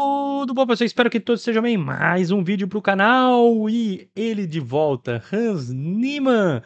Tudo bom, pessoal? Espero que todos sejam bem. Mais um vídeo para o canal e ele de volta, Hans Niemann.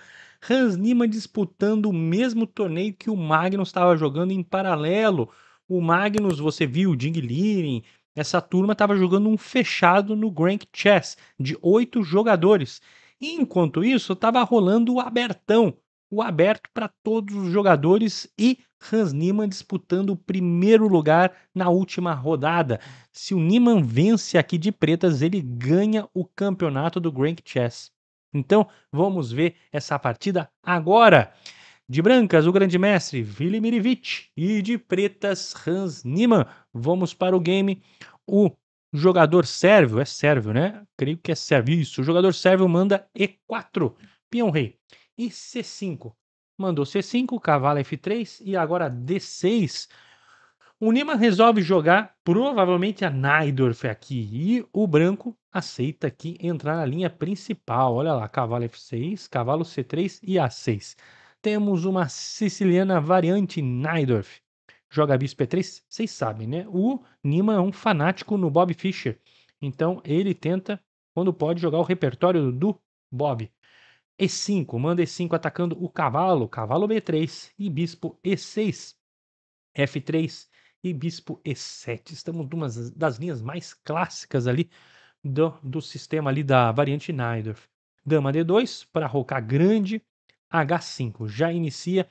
Hans Niemann disputando o mesmo torneio que o Magnus estava jogando em paralelo. O Magnus, você viu, o Ding Liren, essa turma estava jogando um fechado no Grand Chess de oito jogadores. E, enquanto isso, estava rolando o abertão, o aberto para todos os jogadores e Hans Niemann disputando o primeiro lugar na última rodada. Se o Niemann vence aqui de pretas, ele ganha o campeonato do Grand Chess. Então, vamos ver essa partida agora. De brancas, o grande mestre Vilimirovic e de pretas, Hans Niemann. Vamos para o game. O jogador sérvio, é sérvio, né? Creio que é sérvio. Isso, o jogador sérvio manda E4, peão rei. E C5, mandou C5, cavalo F3 e agora D6. O Nima resolve jogar provavelmente a Naidorf aqui e o branco aceita aqui entrar na linha principal. Olha lá, cavalo F6, cavalo C3 e A6. Temos uma siciliana variante Naidorf. Joga bispo E3, vocês sabem, né? O Nima é um fanático no Bob Fischer. Então ele tenta, quando pode, jogar o repertório do Bob. E5, manda E5 atacando o cavalo, cavalo B3 e bispo E6, F3 e bispo E7. Estamos numa das linhas mais clássicas ali do, do sistema ali da variante Neidorf. Dama D2 para rocar grande, H5. Já inicia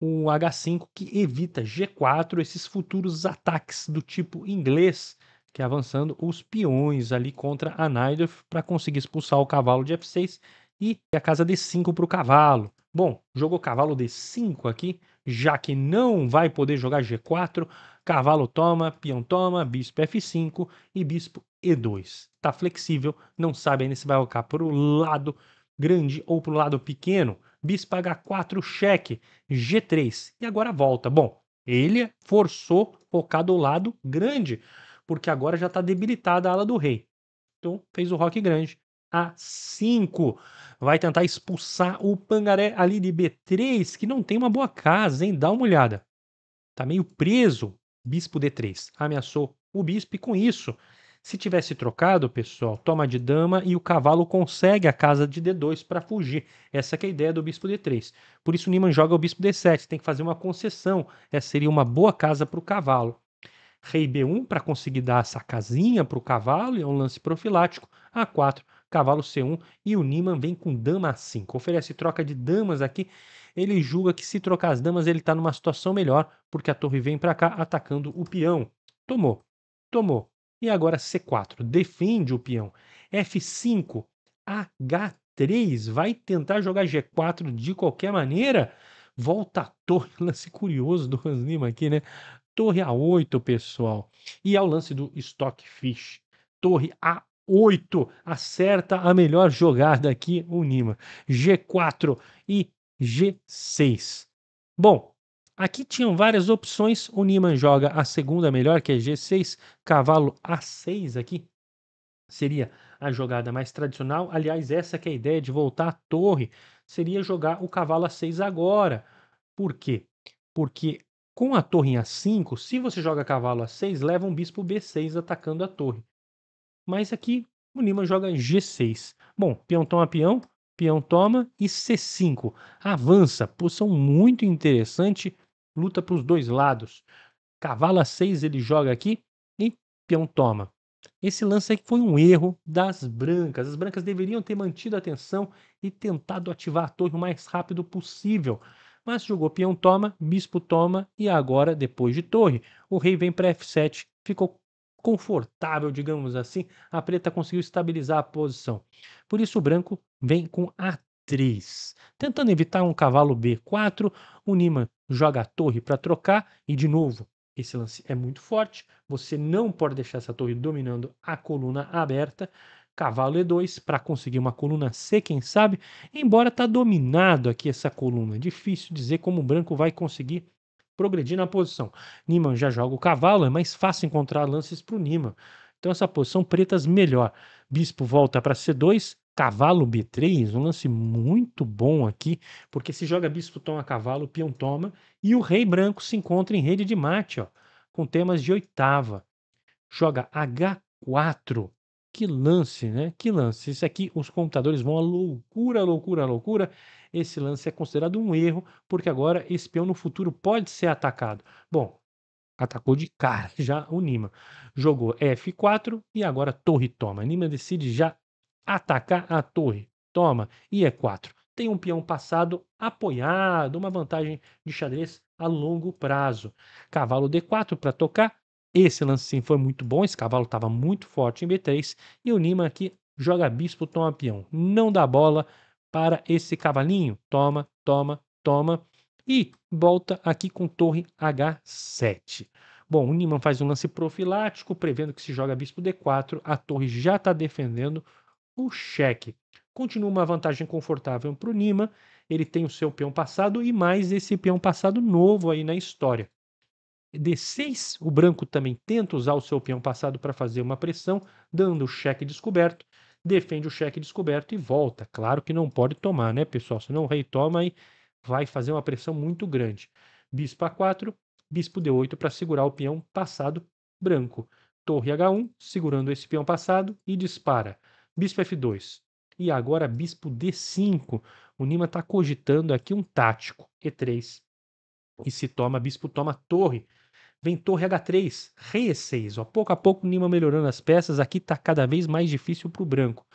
o H5 que evita G4, esses futuros ataques do tipo inglês, que é avançando os peões ali contra a Neidorf para conseguir expulsar o cavalo de F6 e a casa D5 para o cavalo. Bom, jogou cavalo D5 aqui, já que não vai poder jogar G4, cavalo toma, peão toma, bispo F5 e bispo E2. Está flexível, não sabe ainda se vai colocar para o lado grande ou para o lado pequeno. Bispo H4, cheque, G3 e agora volta. Bom, ele forçou focar do lado grande, porque agora já está debilitada a ala do rei. Então fez o rock grande, a 5. Vai tentar expulsar o Pangaré ali de B3, que não tem uma boa casa, hein? Dá uma olhada. Tá meio preso. Bispo D3. Ameaçou o bispo e com isso. Se tivesse trocado, pessoal, toma de dama e o cavalo consegue a casa de D2 para fugir. Essa é a ideia do bispo D3. Por isso niman joga o bispo D7, tem que fazer uma concessão. Essa seria uma boa casa para o cavalo. Rei B1 para conseguir dar essa casinha para o cavalo, é um lance profilático. A4 cavalo C1 e o Niman vem com dama A5. Oferece troca de damas aqui. Ele julga que se trocar as damas ele está numa situação melhor, porque a torre vem para cá atacando o peão. Tomou, tomou. E agora C4, defende o peão. F5, H3, vai tentar jogar G4 de qualquer maneira. Volta a torre, lance curioso do Hans Lima aqui, né? Torre A8, pessoal. E ao é lance do Stockfish. Torre A 8 acerta a melhor jogada aqui, o Nima. G4 e G6. Bom, aqui tinham várias opções. O Nima joga a segunda melhor, que é G6, cavalo A6 aqui. Seria a jogada mais tradicional. Aliás, essa que é a ideia de voltar à torre, seria jogar o cavalo A6 agora. Por quê? Porque com a torre em A5, se você joga cavalo A6, leva um bispo B6 atacando a torre. Mas aqui o Lima joga G6. Bom, peão toma peão, peão toma e C5. Avança, posição muito interessante, luta para os dois lados. Cavalo A6 ele joga aqui e peão toma. Esse lance aí foi um erro das brancas. As brancas deveriam ter mantido a atenção e tentado ativar a torre o mais rápido possível. Mas jogou peão toma, bispo toma e agora, depois de torre, o rei vem para F7. Ficou confortável, digamos assim, a preta conseguiu estabilizar a posição. Por isso o branco vem com a 3. Tentando evitar um cavalo B4, o Nima joga a torre para trocar e de novo, esse lance é muito forte, você não pode deixar essa torre dominando a coluna aberta. Cavalo E2 para conseguir uma coluna C, quem sabe, embora está dominado aqui essa coluna. Difícil dizer como o branco vai conseguir progredir na posição. Niman já joga o cavalo, é mais fácil encontrar lances para o Niman. Então essa posição pretas melhor. Bispo volta para C2, cavalo B3, um lance muito bom aqui, porque se joga bispo toma cavalo, peão toma, e o rei branco se encontra em rede de mate, ó, com temas de oitava. Joga H4, que lance, né? Que lance. Isso aqui, os computadores vão à loucura, loucura, loucura. Esse lance é considerado um erro, porque agora esse peão no futuro pode ser atacado. Bom, atacou de cara já o Nima. Jogou F4 e agora torre toma. Nima decide já atacar a torre. Toma, e E4. Tem um peão passado apoiado, uma vantagem de xadrez a longo prazo. Cavalo D4 para tocar, esse lance sim foi muito bom, esse cavalo estava muito forte em B3 e o Nima aqui joga bispo, toma peão. Não dá bola para esse cavalinho. Toma, toma, toma e volta aqui com torre H7. Bom, o Nima faz um lance profilático, prevendo que se joga bispo D4, a torre já está defendendo o cheque. Continua uma vantagem confortável para o Nima. ele tem o seu peão passado e mais esse peão passado novo aí na história. D6, o branco também tenta usar o seu peão passado para fazer uma pressão, dando o cheque descoberto, defende o cheque descoberto e volta. Claro que não pode tomar, né, pessoal? Senão o rei toma e vai fazer uma pressão muito grande. Bispo A4, bispo D8 para segurar o peão passado branco. Torre H1, segurando esse peão passado e dispara. Bispo F2. E agora bispo D5. O Nima está cogitando aqui um tático, E3. E se toma, bispo toma torre Vem torre H3, rei E6. Ó, pouco a pouco, Nima melhorando as peças. Aqui está cada vez mais difícil para o branco.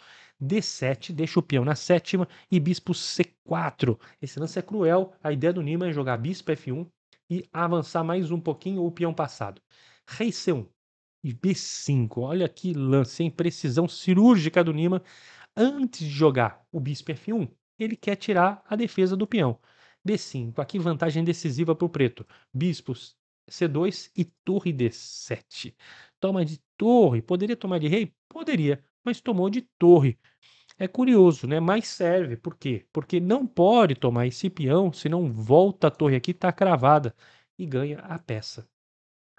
D7, deixa o peão na sétima e bispo C4. Esse lance é cruel. A ideia do Nima é jogar bispo F1 e avançar mais um pouquinho o peão passado. Rei C1 e B5. Olha que lance, hein? Precisão cirúrgica do Nima. Antes de jogar o bispo F1, ele quer tirar a defesa do peão. B5, aqui vantagem decisiva para o preto. Bispos C2 e torre D7. Toma de torre. Poderia tomar de rei? Poderia, mas tomou de torre. É curioso, né? Mas serve. Por quê? Porque não pode tomar esse peão, senão volta a torre aqui, está cravada e ganha a peça.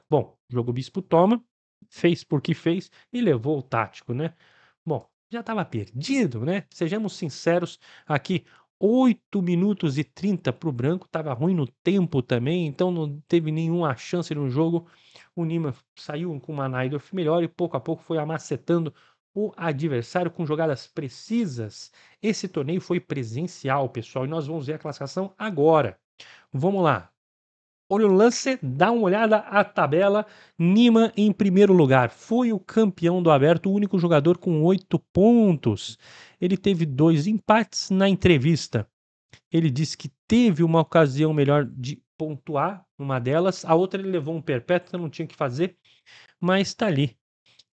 Bom, jogo bispo toma, fez porque fez e levou o tático, né? Bom, já estava perdido, né? Sejamos sinceros aqui, 8 minutos e 30 para o branco, estava ruim no tempo também, então não teve nenhuma chance no jogo. O Nima saiu com uma Naidorf melhor e pouco a pouco foi amacetando o adversário com jogadas precisas. Esse torneio foi presencial, pessoal, e nós vamos ver a classificação agora. Vamos lá. Olha o lance, dá uma olhada à tabela. Nima em primeiro lugar. Foi o campeão do aberto, o único jogador com oito pontos. Ele teve dois empates na entrevista. Ele disse que teve uma ocasião melhor de pontuar uma delas. A outra ele levou um perpétuo, não tinha que fazer. Mas está ali.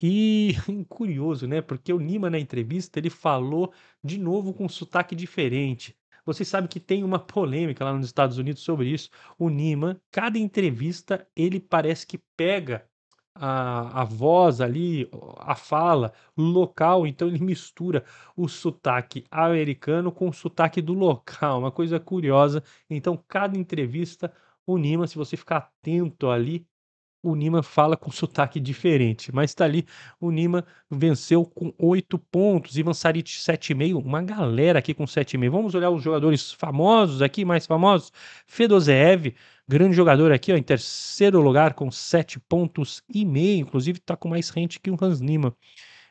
E curioso, né? Porque o Nima na entrevista ele falou de novo com um sotaque diferente. Você sabe que tem uma polêmica lá nos Estados Unidos sobre isso. O Nima, cada entrevista, ele parece que pega a, a voz ali, a fala, local, então ele mistura o sotaque americano com o sotaque do local, uma coisa curiosa. Então, cada entrevista, o Nima, se você ficar atento ali, o Nima fala com sotaque diferente, mas tá ali, o Nima venceu com 8 pontos, Ivan Saric 7,5, uma galera aqui com 7,5. Vamos olhar os jogadores famosos aqui, mais famosos, Fedoseev, grande jogador aqui, ó, em terceiro lugar com 7,5 pontos e meio, inclusive tá com mais rente que o Hans Nima.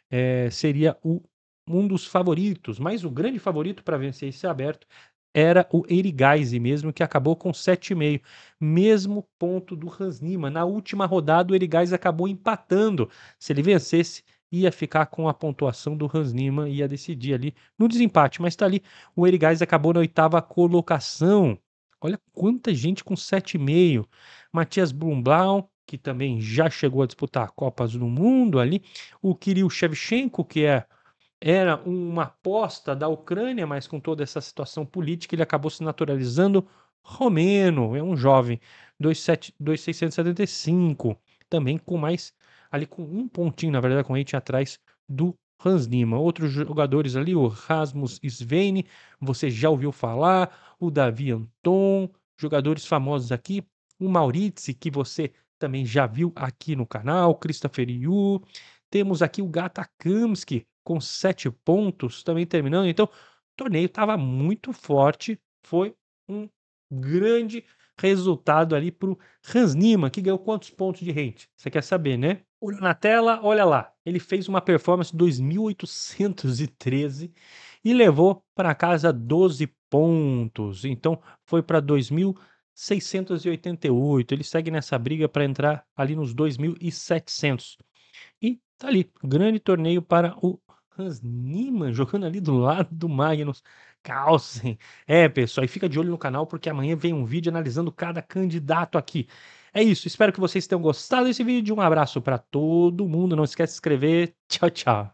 É, seria o um dos favoritos, mas o grande favorito para vencer esse aberto era o Erigaizi mesmo, que acabou com 7,5. Mesmo ponto do Hans Nima. Na última rodada, o Erigaizi acabou empatando. Se ele vencesse, ia ficar com a pontuação do Hans e ia decidir ali no desempate. Mas está ali, o Erigaizi acabou na oitava colocação. Olha quanta gente com 7,5. Matias Blumblau, que também já chegou a disputar Copas do Mundo ali. O Kirill Shevchenko, que é era uma aposta da Ucrânia, mas com toda essa situação política, ele acabou se naturalizando romeno, é um jovem, 2,675, também com mais, ali com um pontinho, na verdade, com um atrás do Hans Lima. Outros jogadores ali, o Rasmus Svein, você já ouviu falar, o Davi Anton, jogadores famosos aqui, o Maurício, que você também já viu aqui no canal, Christopher Yu, temos aqui o Gata Kamsky, com sete pontos também terminando. Então, o torneio estava muito forte. Foi um grande resultado ali para o Hans Nima que ganhou quantos pontos de rente? Você quer saber, né? Olha na tela, olha lá. Ele fez uma performance 2813 e levou para casa 12 pontos. Então foi para 2688. Ele segue nessa briga para entrar ali nos 2700. E tá ali, grande torneio para o Hans Niemann jogando ali do lado do Magnus Carlsen. É, pessoal, e fica de olho no canal porque amanhã vem um vídeo analisando cada candidato aqui. É isso, espero que vocês tenham gostado desse vídeo. Um abraço para todo mundo. Não esquece de se inscrever. Tchau, tchau.